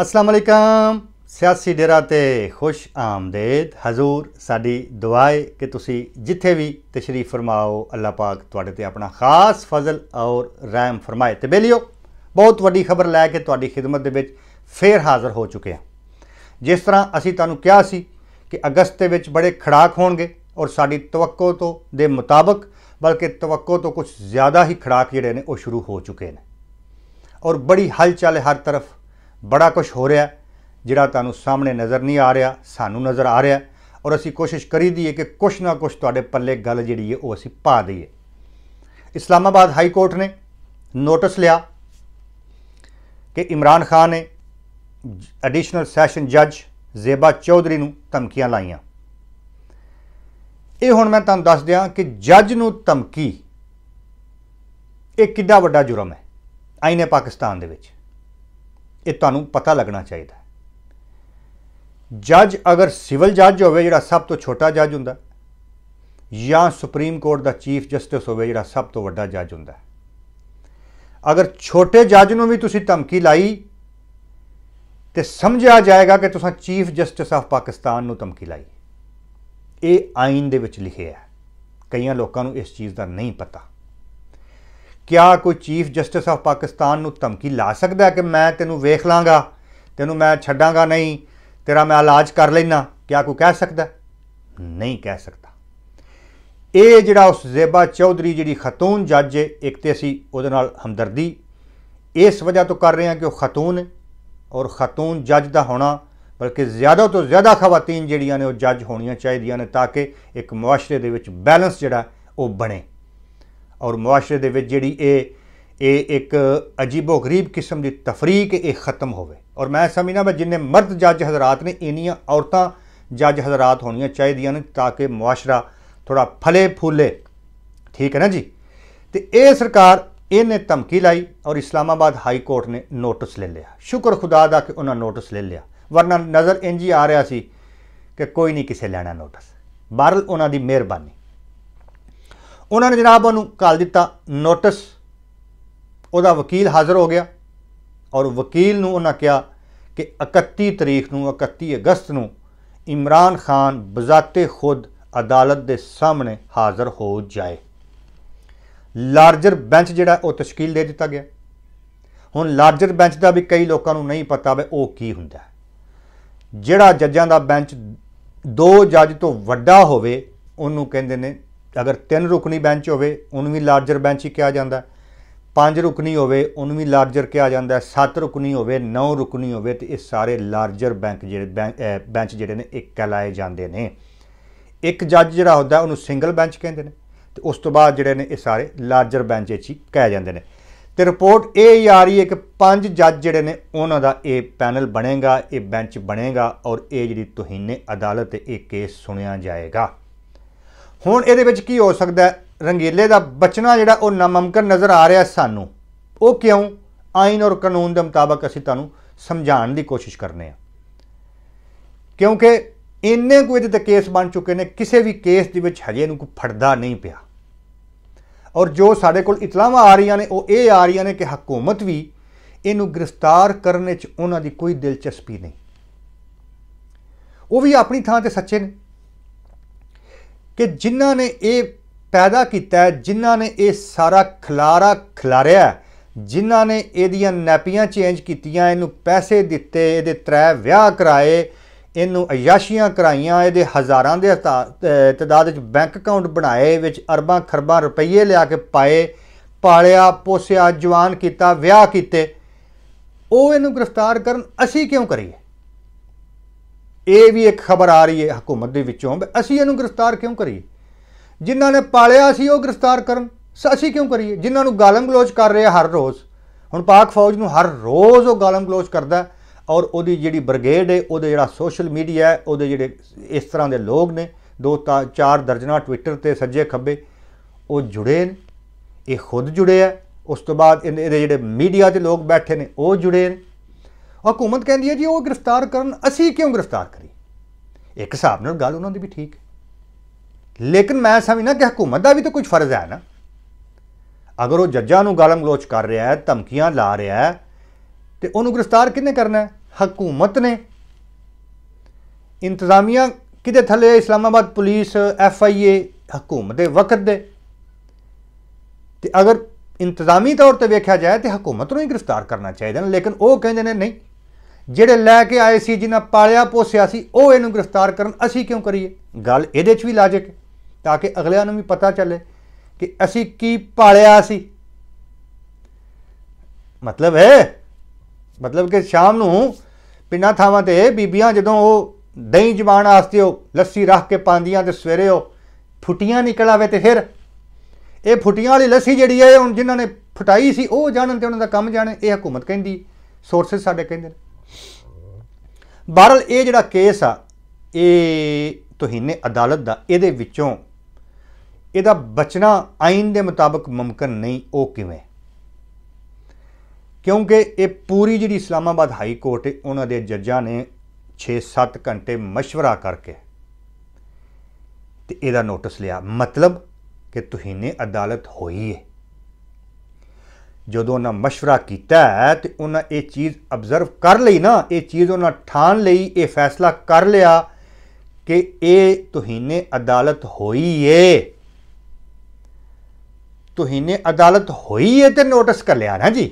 ਅਸਲਾਮ ਅਲੈਕਮ ਸਿਆਸੀ ਡੇਰਾ ਤੇ ਖੁਸ਼ ਆਮਦੇਦ ਹਜ਼ੂਰ ਸਾਡੀ ਦੁਆਏ ਕਿ ਤੁਸੀਂ ਜਿੱਥੇ ਵੀ ਤਸ਼ਰੀਫ ਫਰਮਾਓ ਅੱਲਾ ਪਾਕ ਤੁਹਾਡੇ ਤੇ ਆਪਣਾ ਖਾਸ ਫਜ਼ਲ ਔਰ ਰਹਿਮ ਫਰਮਾਏ ਤੇ ਬੇਲਿਓ ਬਹੁਤ ਵੱਡੀ ਖਬਰ ਲੈ ਕੇ ਤੁਹਾਡੀ ਖਿਦਮਤ ਦੇ ਵਿੱਚ ਫੇਰ ਹਾਜ਼ਰ ਹੋ ਚੁੱਕੇ ਹਾਂ ਜਿਸ ਤਰ੍ਹਾਂ ਅਸੀਂ ਤੁਹਾਨੂੰ ਕਿਹਾ ਸੀ ਕਿ ਅਗਸਤ ਦੇ ਵਿੱਚ ਬੜੇ ਖੜਾਕ ਹੋਣਗੇ ਔਰ ਸਾਡੀ ਤਵਕਕੋ ਤੋਂ ਦੇ ਮੁਤਾਬਕ ਬਲਕਿ ਤਵਕਕੋ ਤੋਂ ਕੁਝ ਜ਼ਿਆਦਾ ਹੀ ਖੜਾਕ ਜਿਹੜੇ ਨੇ ਉਹ ਸ਼ੁਰੂ ਹੋ ਚੁੱਕੇ ਨੇ ਔਰ ਬੜੀ ਹਲਚਲ ਹਰ ਤਰਫ ਬੜਾ ਕੁਝ ਹੋ ਰਿਹਾ ਜਿਹੜਾ ਤੁਹਾਨੂੰ ਸਾਹਮਣੇ ਨਜ਼ਰ ਨਹੀਂ ਆ ਰਿਹਾ ਸਾਨੂੰ ਨਜ਼ਰ ਆ ਰਿਹਾ ਔਰ ਅਸੀਂ ਕੋਸ਼ਿਸ਼ ਕਰੀ ਦੀਏ ਕਿ ਕੁਛ ਨਾ ਕੁਛ ਤੁਹਾਡੇ ਪੱਲੇ ਗੱਲ ਜਿਹੜੀ ਹੈ ਉਹ ਅਸੀਂ ਪਾ ਦਈਏ ਇਸਲਾਮਾਬਾਦ ਹਾਈ ਕੋਰਟ ਨੇ ਨੋਟਿਸ ਲਿਆ ਕਿ ਇਮਰਾਨ ਖਾਨ ਨੇ ਐਡੀਸ਼ਨਲ ਸੈਸ਼ਨ ਜੱਜ ਜ਼ੇਬਾ ਚੌਧਰੀ ਨੂੰ ਧਮਕੀਆਂ ਲਾਈਆਂ ਇਹ ਹੁਣ ਮੈਂ ਤੁਹਾਨੂੰ ਦੱਸ ਦਿਆਂ ਕਿ ਜੱਜ ਨੂੰ ਧਮਕੀ ਇਹ ਕਿੱਡਾ ਵੱਡਾ ਜੁਰਮ ਹੈ ਆਈਨੇ ਪਾਕਿਸਤਾਨ ਦੇ ਵਿੱਚ ਇਹ ਤੁਹਾਨੂੰ ਪਤਾ ਲੱਗਣਾ ਚਾਹੀਦਾ ਜੱਜ ਅਗਰ ਸਿਵਲ ਜੱਜ ਹੋਵੇ ਜਿਹੜਾ ਸਭ ਤੋਂ ਛੋਟਾ ਜੱਜ ਹੁੰਦਾ ਜਾਂ ਸੁਪਰੀਮ ਕੋਰਟ ਦਾ ਚੀਫ ਜਸਟਿਸ ਹੋਵੇ ਜਿਹੜਾ ਸਭ ਤੋਂ ਵੱਡਾ ਜੱਜ ਹੁੰਦਾ ਅਗਰ ਛੋਟੇ ਜੱਜ ਨੂੰ ਵੀ ਤੁਸੀਂ ਧਮਕੀ ਲਾਈ ਤੇ ਸਮਝਿਆ ਜਾਏਗਾ ਕਿ ਤੁਸੀਂ ਚੀਫ ਜਸਟਿਸ ਆਫ ਪਾਕਿਸਤਾਨ ਨੂੰ ਧਮਕੀ ਲਾਈ ਇਹ ਆਇਨ ਦੇ ਵਿੱਚ ਲਿਖਿਆ ਹੈ ਕਈਆਂ ਲੋਕਾਂ ਨੂੰ ਇਸ ਚੀਜ਼ ਦਾ ਨਹੀਂ ਪਤਾ ਕਿਆ ਕੋਈ ਚੀਫ ਜਸਟਿਸ ਆਫ ਪਾਕਿਸਤਾਨ ਨੂੰ ਧਮਕੀ ਲਾ ਸਕਦਾ ਕਿ ਮੈਂ ਤੈਨੂੰ ਵੇਖ ਲਾਂਗਾ ਤੈਨੂੰ ਮੈਂ ਛੱਡਾਂਗਾ ਨਹੀਂ ਤੇਰਾ ਮੈਂ ਇਲਾਜ ਕਰ ਲੈਣਾ ਕਿਆ ਕੋਈ ਕਹਿ ਸਕਦਾ ਨਹੀਂ ਕਹਿ ਸਕਦਾ ਇਹ ਜਿਹੜਾ ਉਸ ਜ਼ੇਬਾ ਚੌਧਰੀ ਜਿਹੜੀ ਖਤੂਨ ਜੱਜ ਇੱਕ ਤੇ ਸੀ ਉਹਦੇ ਨਾਲ ਹਮਦਰਦੀ ਇਸ ਵਜ੍ਹਾ ਤੋਂ ਕਰ ਰਹੇ ਹਾਂ ਕਿ ਉਹ ਖਤੂਨ ਔਰ ਖਤੂਨ ਜੱਜ ਦਾ ਹੋਣਾ ਬਲਕਿ ਜ਼ਿਆਦਾ ਤੋਂ ਜ਼ਿਆਦਾ ਖਵਾਤੀਨ ਜਿਹੜੀਆਂ ਨੇ ਉਹ ਜੱਜ ਹੋਣੀਆਂ ਚਾਹੀਦੀਆਂ ਨੇ ਤਾਂ ਕਿ ਇੱਕ ਮੁਆਸ਼ਰੇ ਦੇ ਵਿੱਚ ਬੈਲੈਂਸ ਜਿਹੜਾ ਉਹ ਬਣੇ ਔਰ ਮੁਆਸ਼ਰੇ ਦੇ ਵਿੱਚ ਜਿਹੜੀ ਇਹ ਇਹ ਇੱਕ ਅਜੀਬੋ ਗਰੀਬ ਕਿਸਮ ਦੀ ਤਫਰੀਕ ਇਹ ਖਤਮ ਹੋਵੇ ਔਰ ਮੈਂ ਸਮਝਣਾ ਮੈਂ ਜਿੰਨੇ ਮਰਦ ਜੱਜ ਹਜ਼ਰਤ ਨੇ ਇਨੀਆਂ ਔਰਤਾਂ ਜੱਜ ਹਜ਼ਰਤ ਹੋਣੀਆਂ ਚਾਹੀਦੀਆਂ ਨੇ ਤਾਂ ਕਿ ਮੁਆਸ਼ਰਾ ਥੋੜਾ ਫਲੇ ਫੁੱਲੇ ਠੀਕ ਹੈ ਨਾ ਜੀ ਤੇ ਇਹ ਸਰਕਾਰ ਇਹਨੇ ਧਮਕੀ ਲਾਈ ਔਰ ਇਸਲਾਮਾਬਾਦ ਹਾਈ ਕੋਰਟ ਨੇ ਨੋਟਿਸ ਲੈ ਲਿਆ ਸ਼ੁਕਰ ਖੁਦਾ ਦਾ ਕਿ ਉਹਨਾਂ ਨੋਟਿਸ ਲੈ ਲਿਆ ਵਰਨਾ ਨਜ਼ਰ ਇੰਜ ਹੀ ਆ ਰਿਹਾ ਸੀ ਕਿ ਕੋਈ ਨਹੀਂ ਕਿਸੇ ਲੈਣਾ ਨੋਟਿਸ ਬਾਰਲ ਉਹਨਾਂ ਦੀ ਮਿਹਰਬਾਨੀ ਉਹਨਾਂ ਨੇ ਜਨਾਬ ਉਹਨੂੰ ਕਾਲ ਦਿੱਤਾ ਨੋਟਿਸ ਉਹਦਾ ਵਕੀਲ ਹਾਜ਼ਰ ਹੋ ਗਿਆ ਔਰ ਵਕੀਲ ਨੂੰ ਉਹਨਾਂ ਕਿਹਾ ਕਿ 31 ਤਰੀਕ ਨੂੰ 31 ਅਗਸਤ ਨੂੰ ਇਮਰਾਨ ਖਾਨ ਬਜ਼ਾਤੇ ਖੁਦ ਅਦਾਲਤ ਦੇ ਸਾਹਮਣੇ ਹਾਜ਼ਰ ਹੋ ਜਾਏ ਲਾਰਜਰ ਬੈਂਚ ਜਿਹੜਾ ਉਹ ਤਸ਼ਕੀਲ ਦੇ ਦਿੱਤਾ ਗਿਆ ਹੁਣ ਲਾਰਜਰ ਬੈਂਚ ਦਾ ਵੀ ਕਈ ਲੋਕਾਂ ਨੂੰ ਨਹੀਂ ਪਤਾ ਵੀ ਉਹ ਕੀ ਹੁੰਦਾ ਹੈ ਜਿਹੜਾ ਜੱਜਾਂ ਦਾ ਬੈਂਚ ਦੋ ਜੱਜ ਤੋਂ ਵੱਡਾ ਹੋਵੇ ਉਹਨੂੰ ਕਹਿੰਦੇ ਨੇ ਅਗਰ ਤਿੰਨ ਰੁਕਨੀ ਬੈਂਚ ਹੋਵੇ ਉਹਨੂੰ ਵੀ ਲਾਰਜਰ ਬੈਂਚ ਹੀ ਕਿਹਾ ਜਾਂਦਾ ਪੰਜ ਰੁਕਨੀ ਹੋਵੇ ਉਹਨੂੰ ਵੀ ਲਾਰਜਰ ਕਿਹਾ ਜਾਂਦਾ ਸੱਤ ਰੁਕਨੀ ਹੋਵੇ ਨੌ ਰੁਕਨੀ ਹੋਵੇ ਤੇ ਇਹ ਸਾਰੇ ਲਾਰਜਰ ਬੈਂਕ ਜਿਹੜੇ ਬੈਂਚ ਜਿਹੜੇ ਨੇ ਇੱਕ ਕਹਲਾਏ ਜਾਂਦੇ ਨੇ ਇੱਕ ਜੱਜ ਜਿਹੜਾ ਹੁੰਦਾ ਉਹਨੂੰ ਸਿੰਗਲ ਬੈਂਚ ਕਹਿੰਦੇ ਨੇ ਤੇ ਉਸ ਤੋਂ ਬਾਅਦ ਜਿਹੜੇ ਨੇ ਇਹ ਸਾਰੇ ਲਾਰਜਰ ਬੈਂਚ ਇਹ ਹੀ ਕਹੇ ਜਾਂਦੇ ਨੇ ਤੇ ਰਿਪੋਰਟ ਇਹ ਆ ਰਹੀ ਹੈ ਕਿ ਪੰਜ ਜੱਜ ਜਿਹੜੇ ਨੇ ਉਹਨਾਂ ਦਾ ਇਹ ਪੈਨਲ ਬਣੇਗਾ ਇਹ ਬੈਂਚ ਬਣੇਗਾ ਔਰ ਇਹ ਜਿਹੜੀ ਤੋਹੀਨੇ ਅਦਾਲਤ ਇਹ ਕੇਸ ਸੁਣਿਆ ਜਾਏਗਾ ਹੁਣ ਇਹਦੇ ਵਿੱਚ ਕੀ ਹੋ ਸਕਦਾ ਰੰਗੀਲੇ ਦਾ ਬਚਣਾ ਜਿਹੜਾ ਉਹ ਨਾਮਮਕਨ ਨਜ਼ਰ ਆ ਰਿਹਾ ਸਾਨੂੰ ਉਹ ਕਿਉਂ ਆਇਨ ਔਰ ਕਾਨੂੰਨ ਦੇ ਮੁਤਾਬਕ ਅਸੀਂ ਤੁਹਾਨੂੰ ਸਮਝਾਉਣ ਦੀ ਕੋਸ਼ਿਸ਼ ਕਰਨੇ ਆ ਕਿਉਂਕਿ ਇੰਨੇ ਕੁ ਇਹਦੇ ਤੇ ਕੇਸ ਬਣ ਚੁੱਕੇ ਨੇ ਕਿਸੇ ਵੀ ਕੇਸ ਦੇ ਵਿੱਚ ਹਜੇ ਨੂੰ ਕੋਈ ਫੜਦਾ ਨਹੀਂ ਪਿਆ ਔਰ ਜੋ ਸਾਡੇ ਕੋਲ ਇਤਲਾਹਾਂ ਆ ਰਹੀਆਂ ਨੇ ਉਹ ਇਹ ਆ ਰਹੀਆਂ ਨੇ ਕਿ ਹਕੂਮਤ ਵੀ ਇਹਨੂੰ ਗ੍ਰਿਫਤਾਰ ਕਰਨ ਵਿੱਚ ਉਹਨਾਂ ਦੀ ਕੋਈ ਦਿਲਚਸਪੀ ਨਹੀਂ ਉਹ ਵੀ ਆਪਣੀ ਥਾਂ ਤੇ ਸੱਚੇ ਨੇ ਕਿ ਜਿਨ੍ਹਾਂ ਨੇ ਇਹ ਪੈਦਾ ਕੀਤਾ ਜਿਨ੍ਹਾਂ ਨੇ ਇਹ ਸਾਰਾ ਖਲਾਰਾ ਖਲਾਰਿਆ ਜਿਨ੍ਹਾਂ ਨੇ ਇਹਦੀਆਂ ਨੈਪੀਆਂ ਚੇਂਜ ਕੀਤੀਆਂ ਇਹਨੂੰ ਪੈਸੇ ਦਿੱਤੇ ਇਹਦੇ ਤਰੇ ਵਿਆਹ ਕਰਾਏ ਇਹਨੂੰ ਅਯਾਸ਼ੀਆਂ ਕਰਾਈਆਂ ਇਹਦੇ ਹਜ਼ਾਰਾਂ ਦੇ ਤਦਾਦ ਵਿੱਚ ਬੈਂਕ ਅਕਾਊਂਟ ਬਣਾਏ ਵਿੱਚ ਅਰਬਾਂ ਖਰਬਾਂ ਰੁਪਏ ਲਿਆ ਕੇ ਪਾਏ ਪਾਲਿਆ ਪੋਸਿਆ ਜਵਾਨ ਕੀਤਾ ਵਿਆਹ ਕੀਤੇ ਉਹ ਇਹਨੂੰ ਗ੍ਰਿਫਤਾਰ ਕਰਨ ਅਸੀਂ ਕਿਉਂ ਕਰੀਏ ਇਹ ਵੀ ਇੱਕ ਖਬਰ ਆ ਰਹੀ ਹੈ ਹਕੂਮਤ ਦੇ ਵਿੱਚੋਂ ਅਸੀਂ ਇਹਨੂੰ ਗ੍ਰਿਫਤਾਰ ਕਿਉਂ ਕਰੀਏ ਜਿਨ੍ਹਾਂ ਨੇ ਪਾਲਿਆ ਸੀ ਉਹ ਗ੍ਰਿਫਤਾਰ ਕਰਨ ਅਸੀਂ ਕਿਉਂ ਕਰੀਏ ਜਿਨ੍ਹਾਂ ਨੂੰ ਗਾਲਮ ਗਲੋਚ ਕਰ ਰਿਹਾ ਹਰ ਰੋਜ਼ ਹੁਣ ਪਾਕ ਫੌਜ ਨੂੰ ਹਰ ਰੋਜ਼ ਉਹ ਗਾਲਮ ਗਲੋਚ ਕਰਦਾ ਔਰ ਉਹਦੀ ਜਿਹੜੀ ਬ੍ਰਿਗੇਡ ਹੈ ਉਹਦੇ ਜਿਹੜਾ ਸੋਸ਼ਲ ਮੀਡੀਆ ਹੈ ਉਹਦੇ ਜਿਹੜੇ ਇਸ ਤਰ੍ਹਾਂ ਦੇ ਲੋਕ ਨੇ ਦੋ ਤਾਂ ਚਾਰ ਦਰਜਨਾ ਟਵਿੱਟਰ ਤੇ ਸੱਜੇ ਖੱਬੇ ਉਹ ਜੁੜੇ ਨੇ ਇਹ ਖੁਦ ਜੁੜੇ ਆ ਉਸ ਤੋਂ ਬਾਅਦ ਇਹਦੇ ਜਿਹੜੇ ਮੀਡੀਆ ਦੇ ਲੋਕ ਬੈਠੇ ਨੇ ਉਹ ਜੁੜੇ ਨੇ ਹਕੂਮਤ ਕਹਿੰਦੀ ਹੈ ਜੀ ਉਹ ਗ੍ਰਿਫਤਾਰ ਕਰਨ ਅਸੀਂ ਕਿਉਂ ਗ੍ਰਿਫਤਾਰ ਕਰੀ ਇੱਕ ਹਿਸਾਬ ਨਾਲ ਗੱਲ ਉਹਨਾਂ ਦੀ ਵੀ ਠੀਕ ਲੇਕਿਨ ਮੈਂ ਸਮਝਣਾ ਕਿ ਹਕੂਮਤ ਦਾ ਵੀ ਤਾਂ ਕੁਝ ਫਰਜ਼ ਹੈ ਨਾ ਅਗਰ ਉਹ ਜੱਜਾਂ ਨੂੰ ਗਾਲਮ ਗਲੋਚ ਕਰ ਰਿਹਾ ਹੈ ਧਮਕੀਆਂ ਲਾ ਰਿਹਾ ਹੈ ਤੇ ਉਹਨੂੰ ਗ੍ਰਿਫਤਾਰ ਕਿੰਨੇ ਕਰਨਾ ਹੈ ਹਕੂਮਤ ਨੇ ਇੰਤਜ਼ਾਮੀਆਂ ਕਿਤੇ ਥੱਲੇ Islamabad police F I A ਹਕੂਮਤ ਦੇ ਵਕਤ ਦੇ ਤੇ ਅਗਰ ਇੰਤਜ਼ਾਮੀ ਤੌਰ ਤੇ ਵੇਖਿਆ ਜਾਏ ਤੇ ਹਕੂਮਤ ਨੂੰ ਹੀ ਗ੍ਰਿਫਤਾਰ ਕਰਨਾ ਚਾਹੀਦਾ ਲੇਕਿਨ ਉਹ ਕਹਿੰਦੇ ਨੇ ਨਹੀਂ ਜਿਹੜੇ ਲੈ ਕੇ ਆਏ ਸੀ ਜਿਨ੍ਹਾਂ ਪਾਲਿਆ ਪੋਸਿਆ ਸੀ ਉਹ ਇਹਨੂੰ ਗ੍ਰਿਫਤਾਰ ਕਰਨ ਅਸੀਂ ਕਿਉਂ ਕਰੀਏ ਗੱਲ ਇਹਦੇ 'ਚ ਵੀ ਲਾਜਿਕ ਤਾਂ ਕਿ ਅਗਲਿਆਂ ਨੂੰ ਵੀ ਪਤਾ ਚੱਲੇ ਕਿ ਅਸੀਂ ਕੀ ਪਾਲਿਆ ਸੀ ਮਤਲਬ ਹੈ ਮਤਲਬ ਕਿ ਸ਼ਾਮ ਨੂੰ ਪਿੰਨਾ ਥਾਵਾਂ ਤੇ ਬੀਬੀਆਂ ਜਦੋਂ ਉਹ ਦਹੀਂ ਜਮਾਣ ਆਸਤੇ ਉਹ ਲੱਸੀ ਰੱਖ ਕੇ ਪਾਉਂਦੀਆਂ ਤੇ ਸਵੇਰੇ ਉਹ ਫੁੱਟੀਆਂ ਨਿਕਲ ਆਵੇ ਤੇ ਫਿਰ ਇਹ ਫੁੱਟੀਆਂ ਵਾਲੀ ਲੱਸੀ ਜਿਹੜੀ ਹੈ ਹੁਣ ਜਿਨ੍ਹਾਂ ਨੇ ਫਟਾਈ ਸੀ ਉਹ ਜਾਣਨ ਤੇ ਉਹਨਾਂ ਦਾ ਕੰਮ ਜਾਣੇ ਇਹ ਹਕੂਮਤ ਕਹਿੰਦੀ ਸੋਰਸਸ ਸਾਡੇ ਕਹਿੰਦੇ ਨੇ ਬਾਰਲ ਇਹ ਜਿਹੜਾ ਕੇਸ ਆ ਇਹ ਤੋਹੀਨੇ ਅਦਾਲਤ ਦਾ ਇਹਦੇ ਵਿੱਚੋਂ ਇਹਦਾ ਬਚਣਾ ਆਇਨ ਦੇ ਮੁਤਾਬਕ ਮਮਕਨ ਨਹੀਂ ਉਹ ਕਿਵੇਂ ਕਿਉਂਕਿ ਇਹ ਪੂਰੀ ਜਿਹੜੀ ਇਸਲਾਮਾਬਾਦ ਹਾਈ ਕੋਰਟ ਉਹਨਾਂ ਦੇ ਜੱਜਾਂ ਨੇ 6-7 ਘੰਟੇ مشورہ ਕਰਕੇ ਤੇ ਇਹਦਾ ਨੋਟਿਸ ਲਿਆ ਮਤਲਬ ਕਿ ਤੋਹੀਨੇ ਅਦਾਲਤ ਹੋਈ ਹੈ ਜਦੋਂ ਉਹਨਾਂ مشورہ ਕੀਤਾ ਤੇ ਉਹਨਾਂ ਇਹ ਚੀਜ਼ ਅਬਜ਼ਰਵ ਕਰ ਲਈ ਨਾ ਇਹ ਚੀਜ਼ ਉਹਨਾਂ ਠਾਣ ਲਈ ਇਹ ਫੈਸਲਾ ਕਰ ਲਿਆ ਕਿ ਇਹ ਤੁਹੀਨੇ ਅਦਾਲਤ ਹੋਈ ਏ ਤੁਹੀਨੇ ਅਦਾਲਤ ਹੋਈ ਏ ਤੇ ਨੋਟਿਸ ਕਰ ਲਿਆ ਨਾ ਜੀ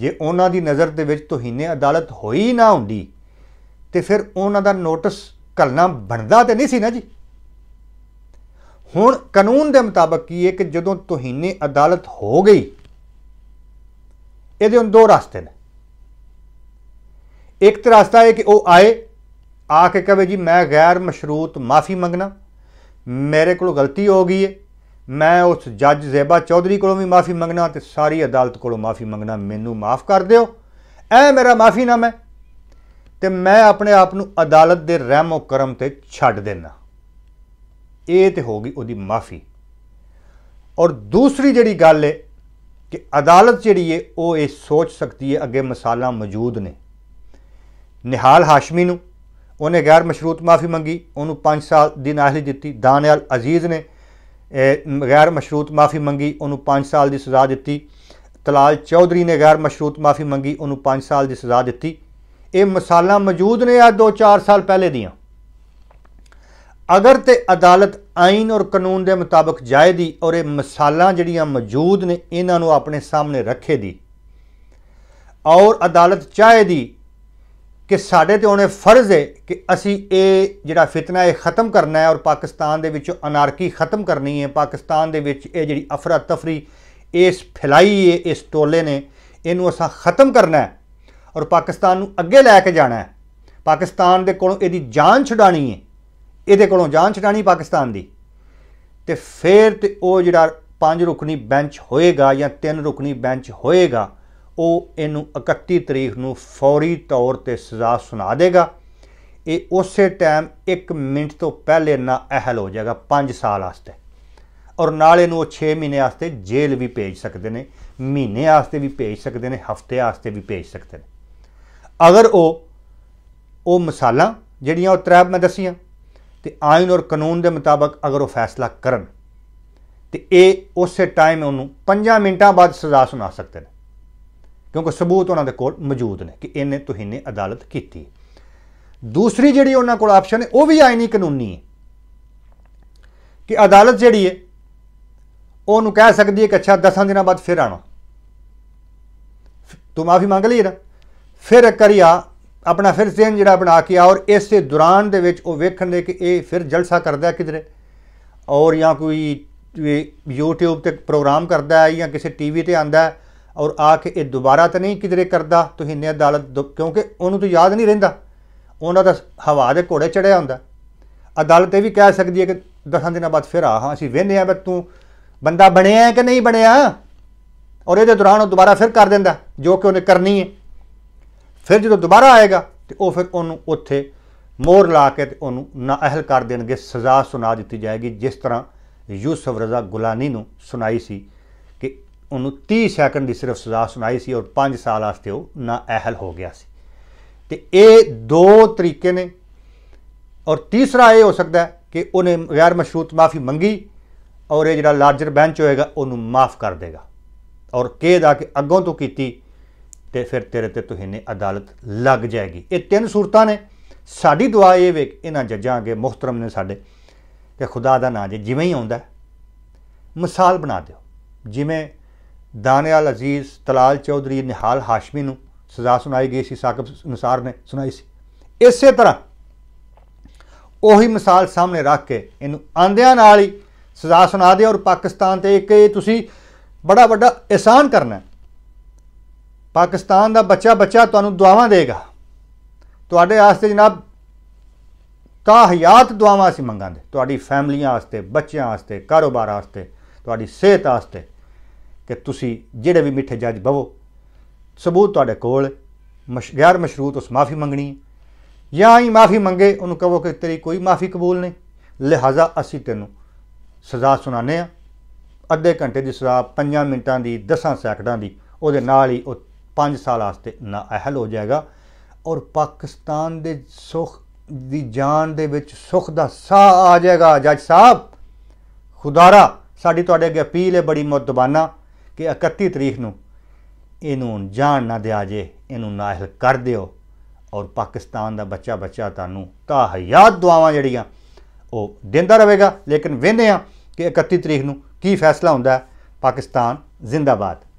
ਜੇ ਉਹਨਾਂ ਦੀ ਨਜ਼ਰ ਦੇ ਵਿੱਚ ਤੁਹੀਨੇ ਅਦਾਲਤ ਹੋਈ ਨਾ ਹੁੰਦੀ ਤੇ ਫਿਰ ਉਹਨਾਂ ਦਾ ਨੋਟਿਸ ਕਰਨਾ ਬਣਦਾ ਤੇ ਨਹੀਂ ਸੀ ਨਾ ਜੀ ਹੁਣ ਕਾਨੂੰਨ ਦੇ ਮੁਤਾਬਕ ਕੀ ਹੈ ਕਿ ਜਦੋਂ ਤੁਹੀਨੇ ਅਦਾਲਤ ਹੋ ਗਈ ਇਹਦੇ ਹੁਣ ਦੋ ਰਸਤੇ ਨੇ ਇੱਕ ਤਾਂ ਰਸਤਾ ਹੈ ਕਿ ਉਹ ਆਏ ਆ ਕੇ ਕਹੇ ਜੀ ਮੈਂ ਗੈਰ ਮਸ਼ਰੂਤ ਮਾਫੀ ਮੰਗਣਾ ਮੇਰੇ ਕੋਲ ਗਲਤੀ ਹੋ ਗਈ ਹੈ ਮੈਂ ਉਸ ਜੱਜ ਜ਼ੇਬਾ ਚੌਧਰੀ ਕੋਲੋਂ ਵੀ ਮਾਫੀ ਮੰਗਣਾ ਤੇ ਸਾਰੀ ਅਦਾਲਤ ਕੋਲੋਂ ਮਾਫੀ ਮੰਗਣਾ ਮੈਨੂੰ ਮਾਫ ਕਰ ਦਿਓ ਐ ਮੇਰਾ ਮਾਫੀ ਮਾਫੀਨਾਮਾ ਹੈ ਤੇ ਮੈਂ ਆਪਣੇ ਆਪ ਨੂੰ ਅਦਾਲਤ ਦੇ ਰਹਿਮੋ ਕਰਮ ਤੇ ਛੱਡ ਦੇਣਾ ਇਹ ਤੇ ਹੋ ਗਈ ਉਹਦੀ ਮਾਫੀ ਔਰ ਦੂਸਰੀ ਜਿਹੜੀ ਗੱਲ ਹੈ ਕਿ ਅਦਾਲਤ ਜਿਹੜੀ ਏ ਉਹ ਇਹ ਸੋਚ ਸਕਦੀ ਏ ਅੱਗੇ ਮਸਾਲਾ ਮੌਜੂਦ ਨੇ ਨਿਹਾਲ ਹਾਸ਼ਮੀ ਨੂੰ ਉਹਨੇ ਗੈਰ ਮਸ਼ਰੂਤ ਮਾਫੀ ਮੰਗੀ ਉਹਨੂੰ 5 ਸਾਲ ਦੀ ਨਾਹਲੀ ਦਿੱਤੀ ਦਾਨਿਆਲ ਅਜ਼ੀਜ਼ ਨੇ ਗੈਰ ਮਸ਼ਰੂਤ ਮਾਫੀ ਮੰਗੀ ਉਹਨੂੰ 5 ਸਾਲ ਦੀ ਸਜ਼ਾ ਦਿੱਤੀ ਤਲਾਲ ਚੌਧਰੀ ਨੇ ਗੈਰ ਮਸ਼ਰੂਤ ਮਾਫੀ ਮੰਗੀ ਉਹਨੂੰ 5 ਸਾਲ ਦੀ ਸਜ਼ਾ ਦਿੱਤੀ ਇਹ ਮਸਾਲਾ ਮੌਜੂਦ ਨੇ ਆ 2-4 ਸਾਲ ਪਹਿਲੇ ਦੀਆਂ ਅਗਰ ਤੇ ਅਦਾਲਤ ਆਇਨ ਔਰ ਕਾਨੂੰਨ ਦੇ ਮੁਤਾਬਕ ਜਾਇਦੀ ਔਰ ਇਹ ਮਸਾਲਾਂ ਜਿਹੜੀਆਂ ਮੌਜੂਦ ਨੇ ਇਹਨਾਂ ਨੂੰ ਆਪਣੇ ਸਾਹਮਣੇ ਰੱਖੇ ਦੀ ਔਰ ਅਦਾਲਤ ਚਾਹੇਦੀ ਕਿ ਸਾਡੇ ਤੇ ਉਹਨੇ ਫਰਜ਼ ਹੈ ਕਿ ਅਸੀਂ ਇਹ ਜਿਹੜਾ ਫਿਤਨਾ ਇਹ ਖਤਮ ਕਰਨਾ ਹੈ ਔਰ ਪਾਕਿਸਤਾਨ ਦੇ ਵਿੱਚੋਂ ਅਨਾਰਕੀ ਖਤਮ ਕਰਨੀ ਹੈ ਪਾਕਿਸਤਾਨ ਦੇ ਵਿੱਚ ਇਹ ਜਿਹੜੀ ਅਫਰਾ ਤਫਰੀ ਇਸ ਫੈਲਾਈ ਹੈ ਇਸ ਟੋਲੇ ਨੇ ਇਹਨੂੰ ਅਸਾਂ ਖਤਮ ਕਰਨਾ ਹੈ ਔਰ ਪਾਕਿਸਤਾਨ ਨੂੰ ਅੱਗੇ ਲੈ ਕੇ ਜਾਣਾ ਹੈ ਪਾਕਿਸਤਾਨ ਦੇ ਕੋਲੋਂ ਇਹਦੀ ਜਾਨ ਛੁਡਾਣੀ ਹੈ ਇਹਦੇ ਕੋਲੋਂ ਜਾਨ ਛਡਾਣੀ ਪਾਕਿਸਤਾਨ ਦੀ ਤੇ ਫੇਰ ਤੇ ਉਹ ਜਿਹੜਾ ਪੰਜ ਰੁਕਨੀ ਬੈਂਚ ਹੋਏਗਾ ਜਾਂ ਤਿੰਨ ਰੁਕਨੀ ਬੈਂਚ ਹੋਏਗਾ ਉਹ ਇਹਨੂੰ 31 ਤਰੀਕ ਨੂੰ ਫੌਰੀ ਤੌਰ ਤੇ ਸਜ਼ਾ ਸੁਣਾ ਦੇਗਾ ਇਹ ਉਸੇ ਟਾਈਮ 1 ਮਿੰਟ ਤੋਂ ਪਹਿਲੇ ਨਾ ਅਹਿਲ ਹੋ ਜਾਏਗਾ 5 ਸਾਲ ਵਾਸਤੇ ਔਰ ਨਾਲ ਇਹਨੂੰ ਉਹ 6 ਮਹੀਨੇ ਵਾਸਤੇ ਜੇਲ੍ਹ ਵੀ ਭੇਜ ਸਕਦੇ ਨੇ ਮਹੀਨੇ ਵਾਸਤੇ ਵੀ ਭੇਜ ਸਕਦੇ ਨੇ ਹਫਤੇ ਵਾਸਤੇ ਵੀ ਭੇਜ ਸਕਦੇ ਨੇ ਅਗਰ ਉਹ ਉਹ ਮਸਾਲਾ ਜਿਹੜੀਆਂ ਉਹ ਤਰਾਬ ਮੈਂ ਦਸੀਆਂ ਤੇ ਆਇਨ ਔਰ ਕਾਨੂੰਨ ਦੇ ਮੁਤਾਬਕ ਅਗਰ ਉਹ ਫੈਸਲਾ ਕਰਨ ਤੇ ਇਹ ਉਸੇ ਟਾਈਮ ਉਹਨੂੰ 5 ਮਿੰਟਾਂ ਬਾਅਦ ਸਜ਼ਾ ਸੁਣਾ ਸਕਦੇ ਨੇ ਕਿਉਂਕਿ ਸਬੂਤ ਉਹਨਾਂ ਦੇ ਕੋਲ ਮੌਜੂਦ ਨੇ ਕਿ ਇਹਨੇ ਤੁਹੀਨੇ ਅਦਾਲਤ ਕੀਤੀ ਦੂਸਰੀ ਜਿਹੜੀ ਉਹਨਾਂ ਕੋਲ ਆਪਸ਼ਨ ਹੈ ਉਹ ਵੀ ਆਇਨੀ ਕਾਨੂੰਨੀ ਹੈ ਕਿ ਅਦਾਲਤ ਜਿਹੜੀ ਹੈ ਉਹਨੂੰ ਕਹਿ ਸਕਦੀ ਹੈ ਕਿ ਅੱਛਾ 10 ਦਿਨਾਂ ਬਾਅਦ ਫਿਰ ਆਣਾ ਤੂੰ ਮਾਫੀ ਮੰਗ ਲਈ ਨਾ ਫਿਰ ਕਰਿਆ ਆਪਣਾ ਫਿਰ ਸੇਨ ਜਿਹੜਾ ਬਣਾ ਕੇ ਆ ਔਰ ਇਸੇ ਦੌਰਾਨ ਦੇ ਵਿੱਚ ਉਹ ਵੇਖਣ ਦੇ ਕਿ ਇਹ ਫਿਰ ਜਲਸਾ ਕਰਦਾ ਕਿਧਰੇ ਔਰ ਜਾਂ ਕੋਈ YouTube ਤੇ ਪ੍ਰੋਗਰਾਮ ਕਰਦਾ ਹੈ ਜਾਂ ਕਿਸੇ ਟੀਵੀ ਤੇ ਆਂਦਾ ਹੈ ਔਰ ਆ ਕੇ ਇਹ ਦੁਬਾਰਾ ਤਾਂ ਨਹੀਂ ਕਿਧਰੇ ਕਰਦਾ ਤੁਸੀਂ ਨੇ ਅਦਾਲਤ ਕਿਉਂਕਿ ਉਹਨੂੰ ਤਾਂ ਯਾਦ ਨਹੀਂ ਰਹਿੰਦਾ ਉਹਨਾਂ ਦਾ ਹਵਾ ਦੇ ਘੋੜੇ ਚੜਿਆ ਹੁੰਦਾ ਅਦਾਲਤ ਇਹ ਵੀ ਕਹਿ ਸਕਦੀ ਹੈ ਕਿ 10 ਦਿਨਾਂ ਬਾਅਦ ਫਿਰ ਆ ਹਾਂ ਅਸੀਂ ਵੇਨੇ ਆ ਬਈ ਤੂੰ ਬੰਦਾ ਬਣਿਆ ਹੈ ਕਿ ਨਹੀਂ ਬਣਿਆ ਔਰ ਇਹਦੇ ਦੌਰਾਨ ਉਹ ਦੁਬਾਰਾ ਫਿਰ ਕਰ ਦਿੰਦਾ ਜੋ ਕਿ ਉਹਨੇ ਕਰਨੀ ਹੈ ਫਿਰ ਜਦੋਂ ਦੁਬਾਰਾ ਆਏਗਾ ਤੇ ਉਹ ਫਿਰ ਉਹਨੂੰ ਉੱਥੇ ਮੋਹਰ ਲਾ ਕੇ ਤੇ ਉਹਨੂੰ ਨਾਅਹਲ ਕਰ ਦੇਣਗੇ ਸਜ਼ਾ ਸੁਣਾ ਦਿੱਤੀ ਜਾਏਗੀ ਜਿਸ ਤਰ੍ਹਾਂ ਯੂਸਫ ਰਜ਼ਾ ਗੁਲਾਨੀ ਨੂੰ ਸੁਣਾਈ ਸੀ ਕਿ ਉਹਨੂੰ 30 ਸੈਕਿੰਡ ਦੀ ਸਿਰਫ ਸਜ਼ਾ ਸੁਣਾਈ ਸੀ ਔਰ 5 ਸਾਲ ਵਾਸਤੇ ਉਹ ਨਾਅਹਲ ਹੋ ਗਿਆ ਸੀ ਤੇ ਇਹ ਦੋ ਤਰੀਕੇ ਨੇ ਔਰ ਤੀਸਰਾ ਇਹ ਹੋ ਸਕਦਾ ਕਿ ਉਹਨੇ ਗੈਰ ਮਸ਼ਰੂਤ ਮਾਫੀ ਮੰਗੀ ਔਰ ਇਹ ਜਿਹੜਾ ਲਾਰਜਰ ਬੈਂਚ ਹੋਏਗਾ ਉਹਨੂੰ ਮਾਫ ਕਰ ਦੇਗਾ ਔਰ ਕਹਿਦਾ ਕਿ ਅੱਗੋਂ ਤੋਂ ਕੀਤੀ ਤੇ ਫਿਰ ਤੇਰੇ ਤੇ ਤੁਹਨੇ ਅਦਾਲਤ ਲੱਗ ਜਾਏਗੀ ਇਹ ਤਿੰਨ ਸੂਰਤਾਂ ਨੇ ਸਾਡੀ ਦੁਆ ਇਹ ਵੇਖ ਇਹਨਾਂ ਜੱਜਾਂ ਅਗੇ ਮੁਹਤਰਮ ਨੇ ਸਾਡੇ ਕਿ ਖੁਦਾ ਦਾ ਨਾਮ ਜਿਵੇਂ ਹੀ ਆਉਂਦਾ ਮਿਸਾਲ ਬਣਾ ਦਿਓ ਜਿਵੇਂ ਦਾਨਿਆਲ ਅਜ਼ੀਜ਼ ਤਲਾਲ ਚੌਧਰੀ ਨਿਹਾਲ ਹਾਸ਼ਮੀ ਨੂੰ ਸਜ਼ਾ ਸੁਣਾਈ ਗਈ ਸੀ ਸਾਕਬ ਅਨੁਸਾਰ ਨੇ ਸੁਣਾਈ ਸੀ ਇਸੇ ਤਰ੍ਹਾਂ ਉਹੀ ਮਿਸਾਲ ਸਾਹਮਣੇ ਰੱਖ ਕੇ ਇਹਨੂੰ ਆਂਦਿਆਂ ਨਾਲ ਹੀ ਸਜ਼ਾ ਸੁਣਾ ਦਿਓ ਔਰ ਪਾਕਿਸਤਾਨ ਤੇ ਇੱਕ ਇਹ ਤੁਸੀਂ ਬੜਾ ਵੱਡਾ ਇਹਸਾਨ ਕਰਨਾ ਪਾਕਿਸਤਾਨ ਦਾ ਬੱਚਾ ਬੱਚਾ ਤੁਹਾਨੂੰ ਦੁਆਵਾਂ ਦੇਗਾ ਤੁਹਾਡੇ ਆਸਤੇ ਜਨਾਬ ਤਾਂ ਹਯਾਤ ਦੁਆਵਾਂ ਅਸੀਂ ਮੰਗਾਂਦੇ ਤੁਹਾਡੀ ਫੈਮਲੀਆਂ ਆਸਤੇ ਬੱਚਿਆਂ ਆਸਤੇ ਕਾਰੋਬਾਰ ਆਸਤੇ ਤੁਹਾਡੀ ਸਿਹਤ ਆਸਤੇ ਕਿ ਤੁਸੀਂ ਜਿਹੜੇ ਵੀ ਮਿੱਠੇ ਜੱਜ ਬਵੋ ਸਬੂਤ ਤੁਹਾਡੇ ਕੋਲ ਗੈਰ ਮਸ਼ਰੂਤ ਉਸ ਮਾਫੀ ਮੰਗਣੀ ਜਾਂ ਹੀ ਮਾਫੀ ਮੰਗੇ ਉਹਨੂੰ ਕਹੋ ਕਿ ਤੇਰੀ ਕੋਈ ਮਾਫੀ ਕਬੂਲ ਨਹੀਂ ਲਿਹਾਜ਼ਾ ਅਸੀਂ ਤੈਨੂੰ ਸਜ਼ਾ ਸੁਣਾਣੇ ਆ ਅੱਧੇ ਘੰਟੇ ਦੀ ਸਜ਼ਾ 5 ਮਿੰਟਾਂ ਦੀ 10 ਸੈਕਿੰਡਾਂ ਦੀ ਉਹਦੇ ਨਾਲ ਹੀ ਉਹ 5 ਸਾਲ ਵਾਸਤੇ ਨਾ ਅਹਲ ਹੋ ਜਾਏਗਾ ਔਰ ਪਾਕਿਸਤਾਨ ਦੇ ਸੁਖ ਦੀ ਜਾਨ ਦੇ ਵਿੱਚ ਸੁਖ ਦਾ ਸਾਹ ਆ ਜਾਏਗਾ ਜੱਜ ਸਾਹਿਬ ਖੁਦਾਰਾ ਸਾਡੀ ਤੁਹਾਡੇ ਅੱਗੇ ਅਪੀਲ ਹੈ ਬੜੀ ਮੁੱਦਬਾਨਾ ਕਿ 31 ਤਰੀਕ ਨੂੰ ਇਹਨੂੰ ਜਾਣ ਨਾ ਦਿਆ ਜੇ ਇਹਨੂੰ ਨਾਹਲ ਕਰ ਦਿਓ ਔਰ ਪਾਕਿਸਤਾਨ ਦਾ ਬੱਚਾ ਬੱਚਾ ਤੁਹਾਨੂੰ ਤਾਂ ਹਯਾਤ ਦੁਆਵਾਂ ਜਿਹੜੀਆਂ ਉਹ ਦਿੰਦਾ ਰਹੇਗਾ ਲੇਕਿਨ ਵੇਂਦੇ ਆ ਕਿ 31 ਤਰੀਕ ਨੂੰ ਕੀ ਫੈਸਲਾ ਹੁੰਦਾ ਹੈ ਪਾਕਿਸਤਾਨ ਜ਼ਿੰਦਾਬਾਦ